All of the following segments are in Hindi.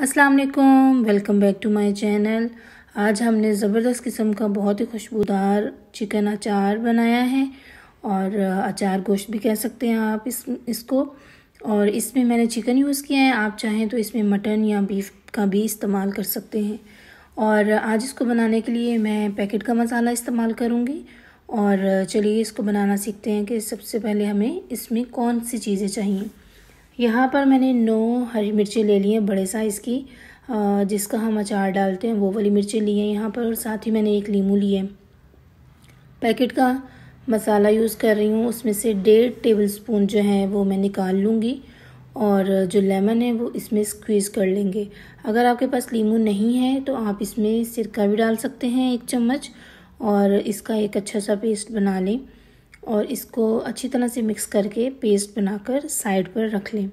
अस्सलाम वालेकुम welcome back to my channel आज हमने ज़बरदस्त किस्म का बहुत ही खुशबूदार चिकन अचार बनाया है और अचार गोश्त भी कह सकते हैं आप इस इसको और इसमें मैंने चिकन यूज़ किया है आप चाहें तो इसमें मटन या बीफ का भी इस्तेमाल कर सकते हैं और आज इसको बनाने के लिए मैं पैकेट का मसाला इस्तेमाल करूँगी और चलिए इसको बनाना सीखते हैं कि सबसे पहले हमें इसमें कौन सी चीज़ें चाहिए यहाँ पर मैंने नौ हरी मिर्ची ले ली हैं बड़े साइज़ की जिसका हम अचार डालते हैं वो वाली मिर्ची ली है यहाँ पर और साथ ही मैंने एक लीमू लिए है पैकेट का मसाला यूज़ कर रही हूँ उसमें से डेढ़ टेबल स्पून जो है वो मैं निकाल लूँगी और जो लेमन है वो इसमें स्क्वीज़ कर लेंगे अगर आपके पास लीमू नहीं है तो आप इसमें सिरका भी डाल सकते हैं एक चम्मच और इसका एक अच्छा सा पेस्ट बना लें और इसको अच्छी तरह से मिक्स करके पेस्ट बनाकर साइड पर रख लें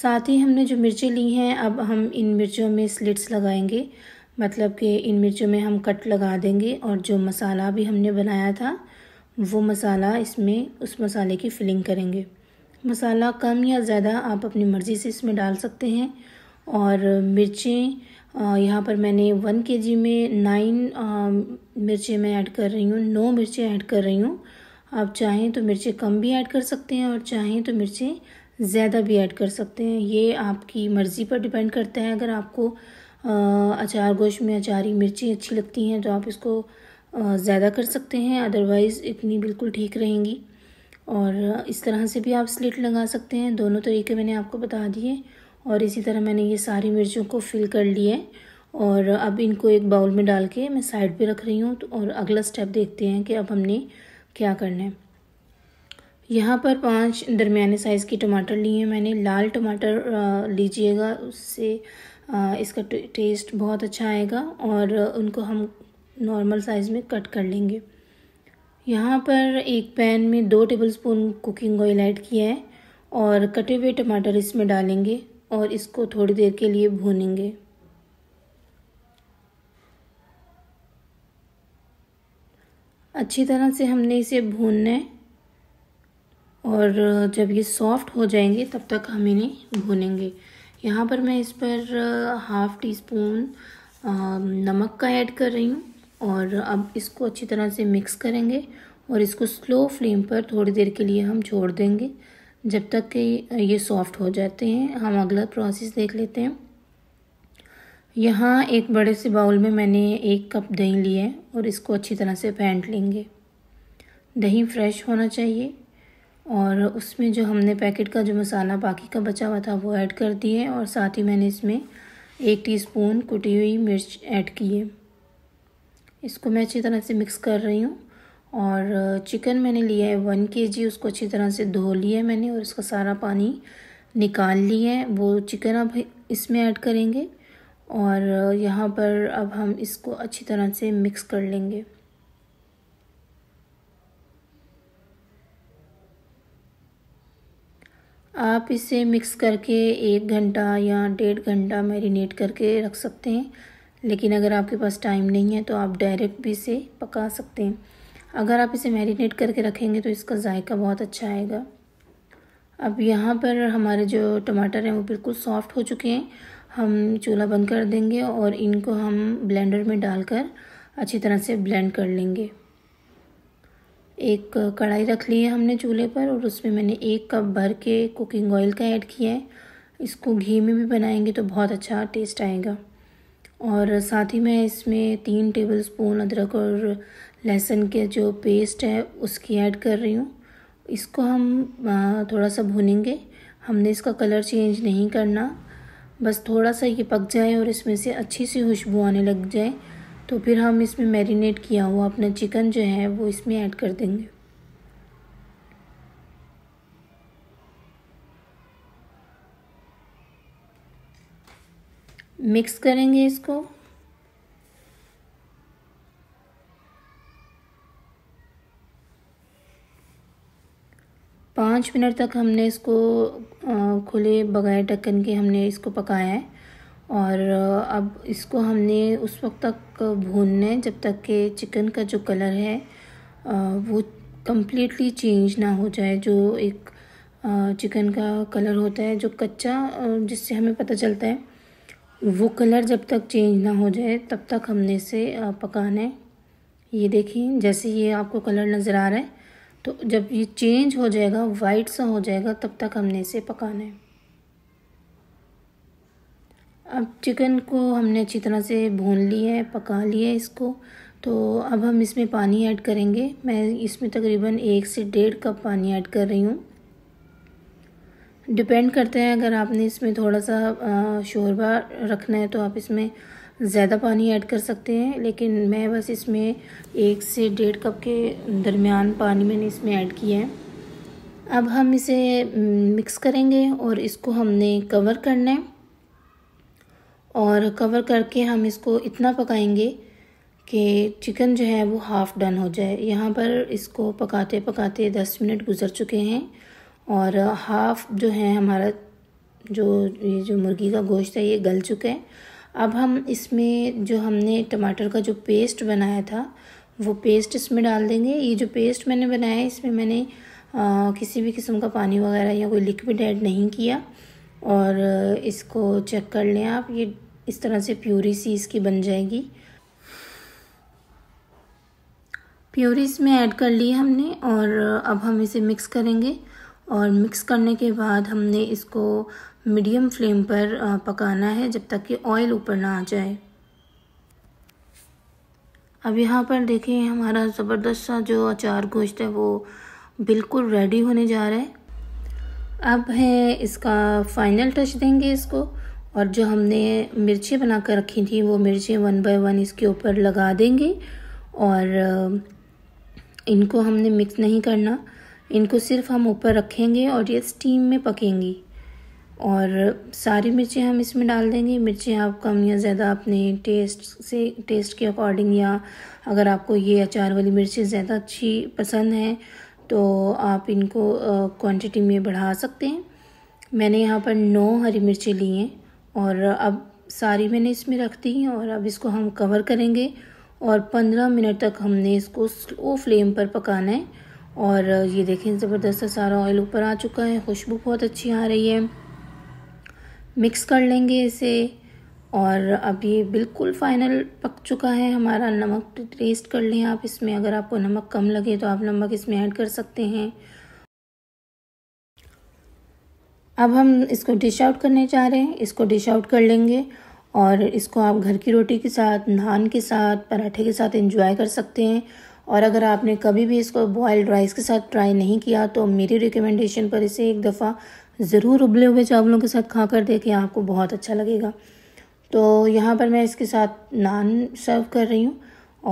साथ ही हमने जो मिर्ची ली हैं अब हम इन मिर्चों में स्लिट्स लगाएंगे मतलब कि इन मिर्चों में हम कट लगा देंगे और जो मसाला भी हमने बनाया था वो मसाला इसमें उस मसाले की फिलिंग करेंगे मसाला कम या ज़्यादा आप अपनी मर्ज़ी से इसमें डाल सकते हैं और मिर्चें यहाँ पर मैंने वन के जी में नाइन मिर्चें मैं ऐड कर रही हूँ नौ मिर्चें ऐड कर रही हूँ आप चाहें तो मिर्चें कम भी ऐड कर सकते हैं और चाहें तो मिर्चें ज़्यादा भी ऐड कर सकते हैं ये आपकी मर्ज़ी पर डिपेंड करता है अगर आपको अचार गोश्त में अचारी मिर्ची अच्छी लगती हैं तो आप इसको ज़्यादा कर सकते हैं अदरवाइज़ इतनी बिल्कुल ठीक रहेंगी और इस तरह से भी आप स्लिट लगा सकते हैं दोनों तरीके मैंने आपको बता दिए और इसी तरह मैंने ये सारी मिर्चों को फिल कर लिए है और अब इनको एक बाउल में डाल के मैं साइड पे रख रही हूँ तो और अगला स्टेप देखते हैं कि अब हमने क्या करना है यहाँ पर पांच दरमियाने साइज़ के टमाटर लिए हैं मैंने लाल टमाटर लीजिएगा उससे इसका टेस्ट बहुत अच्छा आएगा और उनको हम नॉर्मल साइज़ में कट कर लेंगे यहाँ पर एक पैन में दो टेबलस्पून कुकिंग ऑयल ऐड किया है और कटे हुए टमाटर इसमें डालेंगे और इसको थोड़ी देर के लिए भूनेंगे अच्छी तरह से हमने इसे भूनना है और जब ये सॉफ्ट हो जाएंगे तब तक हम इन्हें भूनेंगे यहाँ पर मैं इस पर हाफ़ टी स्पून नमक का ऐड कर रही हूँ और अब इसको अच्छी तरह से मिक्स करेंगे और इसको स्लो फ्लेम पर थोड़ी देर के लिए हम छोड़ देंगे जब तक कि ये सॉफ्ट हो जाते हैं हम अगला प्रोसेस देख लेते हैं यहाँ एक बड़े से बाउल में मैंने एक कप दही लिया है और इसको अच्छी तरह से फेंट लेंगे दही फ्रेश होना चाहिए और उसमें जो हमने पैकेट का जो मसाला बाकी का बचा हुआ था वो ऐड कर दिए और साथ ही मैंने इसमें एक टीस्पून कुटी हुई मिर्च ऐड की है इसको मैं अच्छी तरह से मिक्स कर रही हूँ और चिकन मैंने लिया है वन के जी उसको अच्छी तरह से धो लिया है मैंने और उसका सारा पानी निकाल लिया है वो चिकन अब इसमें ऐड करेंगे और यहाँ पर अब हम इसको अच्छी तरह से मिक्स कर लेंगे आप इसे मिक्स करके एक घंटा या डेढ़ घंटा मैरिनेट करके रख सकते हैं लेकिन अगर आपके पास टाइम नहीं है तो आप डायरेक्ट भी इसे पका सकते हैं अगर आप इसे मैरिनेट करके रखेंगे तो इसका जायका बहुत अच्छा आएगा अब यहाँ पर हमारे जो टमाटर हैं वो बिल्कुल सॉफ्ट हो चुके हैं हम चूल्हा बंद कर देंगे और इनको हम ब्लेंडर में डालकर अच्छी तरह से ब्लेंड कर लेंगे एक कढ़ाई रख ली है हमने चूल्हे पर और उसमें मैंने एक कप भर के कुकिंग ऑयल का ऐड किया है इसको घी में भी बनाएंगे तो बहुत अच्छा टेस्ट आएगा और साथ ही मैं इसमें तीन टेबल स्पून अदरक और लहसुन के जो पेस्ट है उसकी ऐड कर रही हूँ इसको हम थोड़ा सा भुनेंगे हमने इसका कलर चेंज नहीं करना बस थोड़ा सा ये पक जाए और इसमें से अच्छी सी खुशबू आने लग जाए तो फिर हम इसमें मैरिनेट किया हुआ अपना चिकन जो है वो इसमें ऐड कर देंगे मिक्स करेंगे इसको पाँच मिनट तक हमने इसको खुले बगैर ढक्कन के हमने इसको पकाया है और अब इसको हमने उस वक्त तक भूनना है जब तक कि चिकन का जो कलर है वो कम्प्लीटली चेंज ना हो जाए जो एक चिकन का कलर होता है जो कच्चा जिससे हमें पता चलता है वो कलर जब तक चेंज ना हो जाए तब तक हमने इसे पकाना है ये देखिए जैसे ये आपको कलर नज़र आ रहा है तो जब ये चेंज हो जाएगा वाइट सा हो जाएगा तब तक हमने इसे पकाना है अब चिकन को हमने अच्छी तरह से भून लिया है पका लिया है इसको तो अब हम इसमें पानी ऐड करेंगे मैं इसमें तकरीबन एक से डेढ़ कप पानी ऐड कर रही हूँ डिपेंड करते हैं अगर आपने इसमें थोड़ा सा शोरबा रखना है तो आप इसमें ज़्यादा पानी ऐड कर सकते हैं लेकिन मैं बस इसमें एक से डेढ़ कप के दरमियान पानी मैंने इसमें ऐड किया है अब हम इसे हम्म, मिक्स करेंगे और इसको हमने कवर करना है और कवर करके हम इसको इतना पकाएंगे कि चिकन जो है वो हाफ़ डन हो जाए यहाँ पर इसको पकाते पकाते दस मिनट गुज़र चुके हैं और हाफ़ जो है हमारा जो ये जो मुर्गी का गोश्त है ये गल चुका है अब हम इसमें जो हमने टमाटर का जो पेस्ट बनाया था वो पेस्ट इसमें डाल देंगे ये जो पेस्ट मैंने बनाया है इसमें मैंने आ, किसी भी किस्म का पानी वगैरह या कोई लिक्विड ऐड नहीं किया और इसको चेक कर लें आप ये इस तरह से प्यूरी सी इसकी बन जाएगी प्योरी इसमें ऐड कर ली हमने और अब हम इसे मिक्स करेंगे और मिक्स करने के बाद हमने इसको मीडियम फ्लेम पर पकाना है जब तक कि ऑयल ऊपर ना आ जाए अब यहाँ पर देखिए हमारा ज़बरदस्त सा जो अचार गोश्त है वो बिल्कुल रेडी होने जा रहा है अब है इसका फाइनल टच देंगे इसको और जो हमने मिर्ची बना कर रखी थी वो मिर्ची वन बाय वन इसके ऊपर लगा देंगे और इनको हमने मिक्स नहीं करना इनको सिर्फ हम ऊपर रखेंगे और ये स्टीम में पकेंगी और सारी मिर्चें हम इसमें डाल देंगे मिर्चें आप कम या ज़्यादा अपने टेस्ट से टेस्ट के अकॉर्डिंग या अगर आपको ये अचार वाली मिर्चें ज़्यादा अच्छी पसंद हैं तो आप इनको क्वांटिटी में बढ़ा सकते हैं मैंने यहाँ पर नौ हरी मिर्चें ली हैं और अब सारी मैंने इसमें रख दी हैं और अब इसको हम कवर करेंगे और पंद्रह मिनट तक हमने इसको स्लो फ्लेम पर पकाना है और ये देखें ज़बरदस्त सारा ऑयल ऊपर आ चुका है खुशबू बहुत अच्छी आ रही है मिक्स कर लेंगे इसे और अब ये बिल्कुल फाइनल पक चुका है हमारा नमक टेस्ट कर लें आप इसमें अगर आपको नमक कम लगे तो आप नमक इसमें ऐड कर सकते हैं अब हम इसको डिश आउट करने जा रहे हैं इसको डिश आउट कर लेंगे और इसको आप घर की रोटी के साथ नान के साथ पराठे के साथ इंजॉय कर सकते हैं और अगर आपने कभी भी इसको बॉयल्ड राइस के साथ ट्राई नहीं किया तो मेरी रिकमेंडेशन पर इसे एक दफ़ा ज़रूर उबले हुए चावलों के साथ खा कर देखें आपको बहुत अच्छा लगेगा तो यहाँ पर मैं इसके साथ नान सर्व कर रही हूँ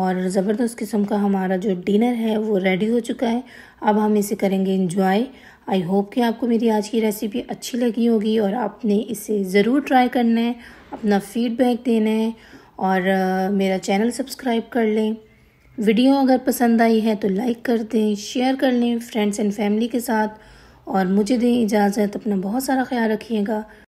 और ज़बरदस्त किस्म का हमारा जो डिनर है वो रेडी हो चुका है अब हम इसे करेंगे इंजॉय आई होप कि आपको मेरी आज की रेसिपी अच्छी लगी होगी और आपने इसे ज़रूर ट्राई करना है अपना फीडबैक देना है और मेरा चैनल सब्सक्राइब कर लें वीडियो अगर पसंद आई है तो लाइक कर दें शेयर कर लें फ्रेंड्स एंड फैमिली के साथ और मुझे दें इजाज़त अपना बहुत सारा ख्याल रखिएगा